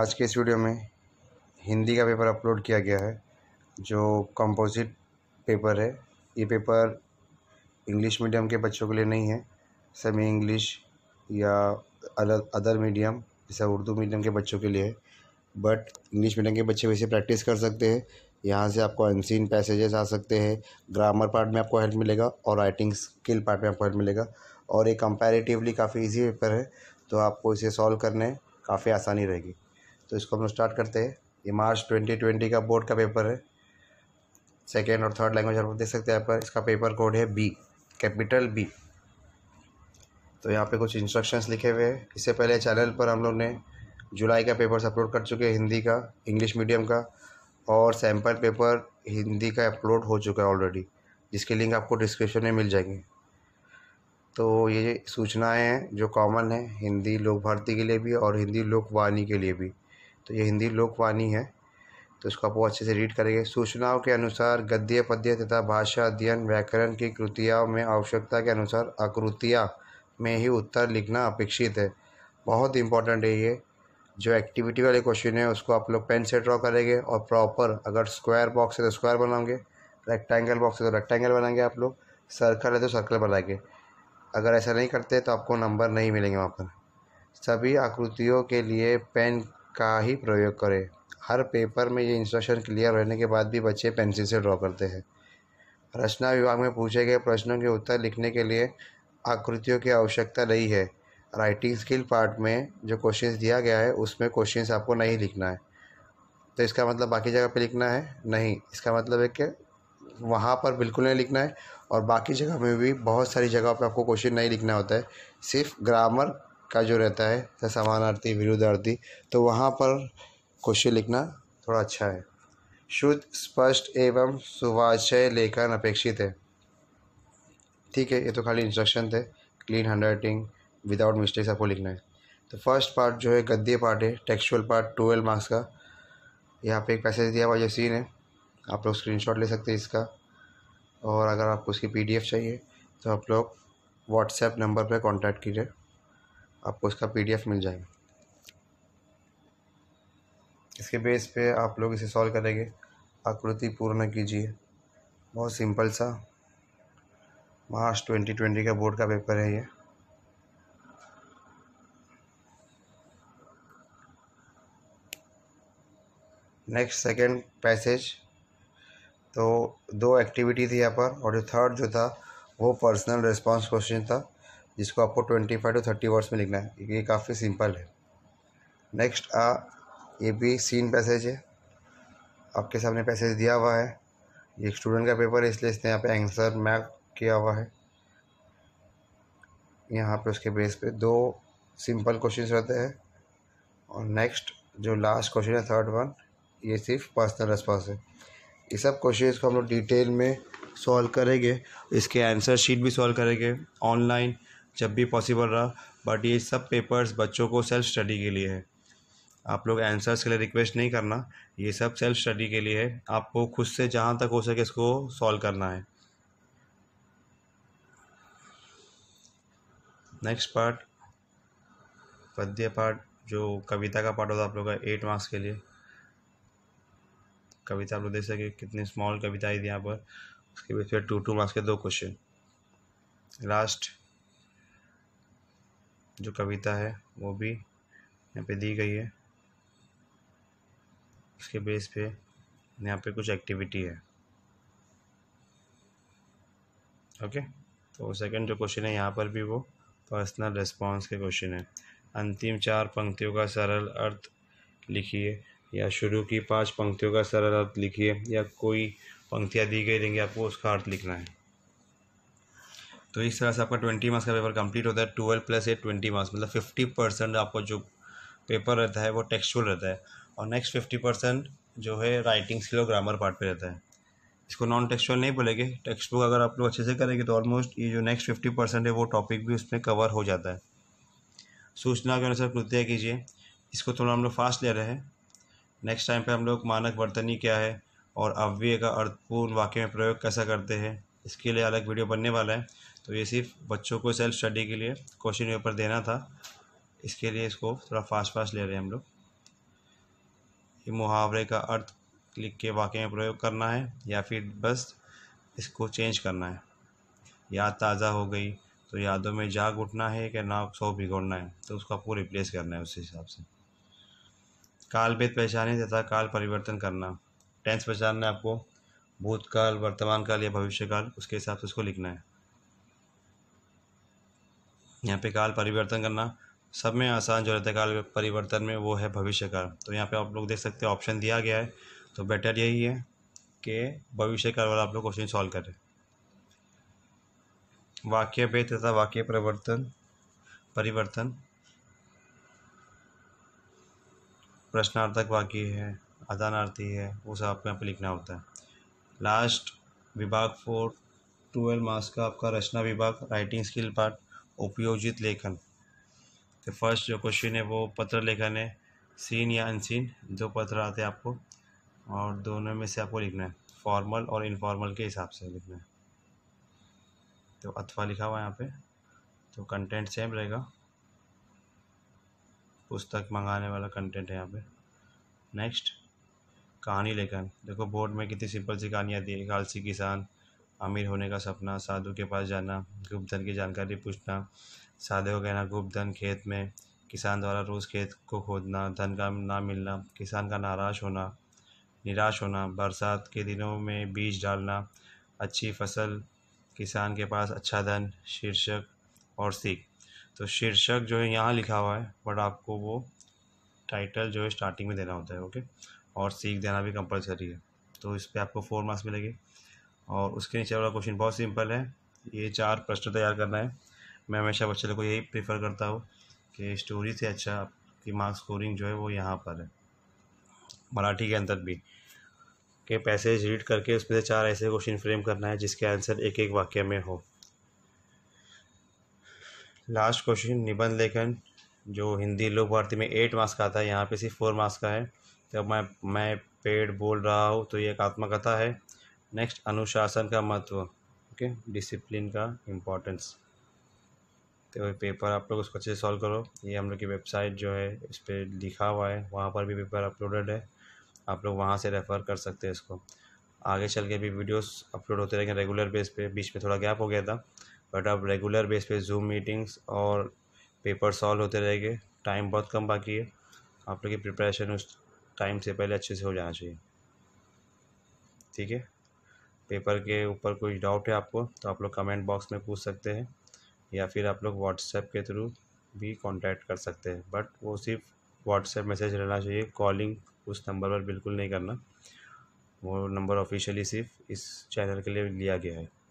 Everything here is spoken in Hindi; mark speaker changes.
Speaker 1: आज के इस वीडियो में हिंदी का पेपर अपलोड किया गया है जो कंपोजिट पेपर है ये पेपर इंग्लिश मीडियम के बच्चों के लिए नहीं है सेमी इंग्लिश या अदर मीडियम जैसे उर्दू मीडियम के बच्चों के लिए है बट इंग्लिश मीडियम के बच्चे वैसे प्रैक्टिस कर सकते हैं यहाँ से आपको अनसीन पैसेजेस आ सकते हैं ग्रामर पार्ट में आपको हेल्प मिलेगा और राइटिंग स्किल पार्ट में आपको हेल्प मिलेगा और ये कंपैरेटिवली काफ़ी इजी पेपर है तो आपको इसे सॉल्व करने काफ़ी आसानी रहेगी तो इसको हम लोग स्टार्ट करते हैं ये मार्च ट्वेंटी ट्वेंटी का बोर्ड का पेपर है सेकेंड और थर्ड लैंग्वेज आप देख सकते हैं यहाँ पर इसका पेपर कोड है बी कैपिटल बी तो यहाँ पे कुछ इंस्ट्रक्शंस लिखे हुए हैं इससे पहले चैनल पर हम लोग ने जुलाई का पेपर्स अपलोड कर चुके हैं हिंदी का इंग्लिश मीडियम का और सैम्पल पेपर हिंदी का अपलोड हो चुका है ऑलरेडी जिसके लिंक आपको डिस्क्रिप्शन में मिल जाएंगे तो ये सूचनाएं हैं जो कॉमन हैं हिंदी लोक भारती के लिए भी और हिंदी लोकवाणी के लिए भी तो ये हिंदी लोकवाणी है तो इसको आप अच्छे से रीड करेंगे सूचनाओं के अनुसार गद्य पद्य तथा भाषा अध्ययन व्याकरण की कृतियाओं में आवश्यकता के अनुसार आकृतियाँ में ही उत्तर लिखना अपेक्षित है बहुत इंपॉर्टेंट है ये जो एक्टिविटी वाले क्वेश्चन है उसको आप लोग पेन से ड्रॉ करेंगे और प्रॉपर अगर स्क्वायर बॉक्स है तो स्क्वायर बनाओगे रेक्टेंगल बॉक्स है तो रेक्टेंगल बनाएंगे आप लोग सर्कल है तो सर्कल बनाएंगे अगर ऐसा नहीं करते तो आपको नंबर नहीं मिलेंगे वहाँ पर सभी आकृतियों के लिए पेन का ही प्रयोग करें हर पेपर में ये इंस्ट्रक्शन क्लियर रहने के बाद भी बच्चे पेंसिल से ड्रॉ करते हैं रचना विभाग में पूछे गए प्रश्नों के उत्तर लिखने के लिए आकृतियों की आवश्यकता नहीं है राइटिंग स्किल पार्ट में जो क्वेश्चन दिया गया है उसमें क्वेश्चन आपको नहीं लिखना है तो इसका मतलब बाकी जगह पे लिखना है नहीं इसका मतलब है कि वहाँ पर बिल्कुल नहीं लिखना है और बाकी जगह में भी बहुत सारी जगह पर आपको क्वेश्चन नहीं लिखना होता है सिर्फ ग्रामर का जो रहता है समान आरती विरुद्ध आरती तो वहाँ पर क्वेश्चन लिखना थोड़ा अच्छा है शुद्ध स्पष्ट एवं सुवाचय लेखन अपेक्षित है ठीक है ये तो खाली इंस्ट्रक्शन थे clean handwriting without mistakes आपको लिखना है तो फर्स्ट पार्ट जो है गद्य पार्ट है टेक्सुअल पार्ट ट्वेल्व मार्क्स का यहाँ पे एक पैसेज दिया हुआ जो सीन है आप लोग स्क्रीनशॉट ले सकते हैं इसका और अगर आपको उसकी पीडीएफ चाहिए तो आप लोग व्हाट्सएप नंबर पर कॉन्टैक्ट कीजिए आपको इसका पीडीएफ मिल जाएगा इसके बेस पे आप लोग इसे सॉल्व करेंगे आकृति पूर्ण कीजिए बहुत सिंपल सा मार्च ट्वेंटी ट्वेंटी का बोर्ड का पेपर है ये नेक्स्ट सेकंड पैसेज तो दो एक्टिविटी थी यहाँ पर और जो थर्ड जो था वो पर्सनल रिस्पांस क्वेश्चन था जिसको आपको twenty five to thirty words में लिखना है ये काफ़ी सिंपल है नेक्स्ट आ ये भी सीन पैसेज है आपके सामने पैसेज दिया हुआ है ये स्टूडेंट का पेपर है इसलिए इसने यहाँ पे आंसर मैप किया हुआ है यहाँ पे उसके बेस पे दो सिंपल क्वेश्चंस रहते हैं और नेक्स्ट जो लास्ट क्वेश्चन है थर्ड वन ये सिर्फ पर्सनल रेस्पॉन्स है ये सब
Speaker 2: क्वेश्चन को हम लोग डिटेल में सॉल्व करेंगे इसके आंसर शीट भी सॉल्व करेंगे ऑनलाइन जब भी पॉसिबल रहा बट ये सब पेपर्स बच्चों को सेल्फ स्टडी के लिए है आप लोग आंसर्स के लिए रिक्वेस्ट नहीं करना ये सब सेल्फ स्टडी के लिए है आपको खुद से जहाँ तक हो सके इसको सॉल्व करना है नेक्स्ट पार्ट पद्य पार्ट जो कविता का पार्ट होता है आप लोग का एट मार्क्स के लिए कविता आप लोग देख सके कितनी स्मॉल कविता आई थी यहाँ पर उसके बीच में टू टू मार्क्स के दो क्वेश्चन लास्ट जो कविता है वो भी यहाँ पे दी गई है उसके बेस पे यहाँ पे कुछ एक्टिविटी है ओके तो सेकंड जो क्वेश्चन है यहाँ पर भी वो पर्सनल रिस्पॉन्स के क्वेश्चन है अंतिम चार पंक्तियों का सरल अर्थ लिखिए या शुरू की पांच पंक्तियों का सरल अर्थ लिखिए या कोई पंक्तियाँ दी गई देंगे आपको उसका अर्थ लिखना है तो इस तरह से आपका ट्वेंटी मार्क्स का पेपर कंप्लीट होता है twelve plus eight twenty marks मतलब फिफ्टी परसेंट आपको जो पेपर रहता है वो टेक्सचुअल रहता है और नेक्स्ट फिफ्टी परसेंट जो है राइटिंग स्किल और ग्रामर पार्ट पे रहता है इसको नॉन टेक्सचुअल नहीं बोलेंगे टेक्स्ट बुक अगर आप लोग अच्छे से करेंगे तो ऑलमोस्ट ये जो नेक्स्ट फिफ्टी परसेंट है वो टॉपिक भी उसमें कवर हो जाता है सूचना के अनुसार कृत्या कीजिए इसको थोड़ा तो हम लोग फास्ट ले रहे हैं नेक्स्ट टाइम पर हम लोग मानक वर्तनी क्या है और अव्यय का अर्थपूर्ण वाक्य में प्रयोग कैसा करते हैं इसके लिए अलग वीडियो बनने वाला है तो ये सिर्फ बच्चों को सेल्फ स्टडी के लिए क्वेश्चन पेपर देना था इसके लिए इसको थोड़ा फास्ट फास्ट ले रहे हैं हम लोग ये मुहावरे का अर्थ लिख के वाक्य में प्रयोग करना है या फिर बस इसको चेंज करना है याद ताज़ा हो गई तो यादों में जाग उठना है कि ना सौ बिगोड़ना है तो उसको आपको रिप्लेस करना है उस हिसाब से काल भेद पहचाने तथा काल परिवर्तन करना टेंस पहचानना है आपको भूतकाल वर्तमान काल या भविष्य काल उसके हिसाब से उसको लिखना है यहाँ पे काल परिवर्तन करना सब में आसान जो रहता है काल परिवर्तन में वो है भविष्य काल तो यहाँ पे आप लोग देख सकते हैं ऑप्शन दिया गया है तो बेटर यही है कि भविष्य काल वाला आप लोग क्वेश्चन सॉल्व करें वाक्य भेद तथा वाक्य परिवर्तन परिवर्तन प्रश्नार्थक वाक्य है अदानार्थी है वो सब आपको यहाँ पर लिखना होता है लास्ट विभाग फोर ट्वेल्व मार्क्स का आपका रचना विभाग राइटिंग स्किल पार्ट उपयोजित लेखन तो फर्स्ट जो क्वेश्चन है वो पत्र लेखन है सीन या अनसीन दो पत्र आते हैं आपको और दोनों में से आपको लिखना है फॉर्मल और इनफॉर्मल के हिसाब से लिखना है तो अथवा लिखा हुआ है यहाँ पे तो कंटेंट सेम रहेगा पुस्तक मंगाने वाला कंटेंट है यहाँ पे नेक्स्ट कहानी लेखन देखो बोर्ड में कितनी सिंपल सी कहानियाँ दी है आलसी किसान अमीर होने का सपना साधु के पास जाना गुप्त धन की जानकारी पूछना साधु को कहना गुप्त धन खेत में किसान द्वारा रोज़ खेत को खोदना धन का ना मिलना किसान का नाराज होना निराश होना बरसात के दिनों में बीज डालना अच्छी फसल किसान के पास अच्छा धन शीर्षक और सीख तो शीर्षक जो है यहाँ लिखा हुआ है बट आपको वो टाइटल जो है स्टार्टिंग में देना होता है ओके और सीख देना भी कंपलसरी है तो इस पर आपको फोर मार्क्स मिलेंगे और उसके नीचे वाला क्वेश्चन बहुत सिंपल है ये चार प्रश्न तैयार करना है मैं हमेशा बच्चे लोग को यही प्रेफर करता हूँ कि स्टोरी से अच्छा आपकी मार्क्स स्कोरिंग जो है वो यहाँ पर है मराठी के अंदर भी के पैसेज रीड करके उसमें से चार ऐसे क्वेश्चन फ्रेम करना है जिसके आंसर एक एक वाक्य में हो लास्ट क्वेश्चन निबंध लेखन जो हिंदी लोक भारती में एट मार्क्स का आता है यहाँ पे सिर्फ फोर मार्क्स का है जब मैं मैं पेड़ बोल रहा हूँ तो ये एक आत्मकथा है नेक्स्ट अनुशासन का महत्व ओके डिसिप्लिन का इम्पोर्टेंस तो ये पेपर आप लोग उसको अच्छे से सॉल्व करो ये हम लोग की वेबसाइट जो है इस पर लिखा हुआ है वहाँ पर भी पेपर अपलोडेड है आप लोग वहाँ से रेफ़र कर सकते हैं इसको आगे चल के भी वीडियोस अपलोड होते रहेंगे रेगुलर बेस पे बीच में थोड़ा गैप हो गया था बट अब रेगुलर बेस पे जूम मीटिंग्स और पेपर सॉल्व होते रहेंगे टाइम बहुत कम बाकी है आप लोग की प्रिपरेशन उस टाइम से पहले अच्छे से हो जाना चाहिए ठीक है पेपर के ऊपर कोई डाउट है आपको तो आप लोग कमेंट बॉक्स में पूछ सकते हैं या फिर आप लोग व्हाट्सएप के थ्रू भी कांटेक्ट कर सकते हैं बट वो सिर्फ व्हाट्सएप मैसेज रहना चाहिए कॉलिंग उस नंबर पर बिल्कुल नहीं करना वो नंबर ऑफिशियली सिर्फ इस चैनल के लिए लिया गया है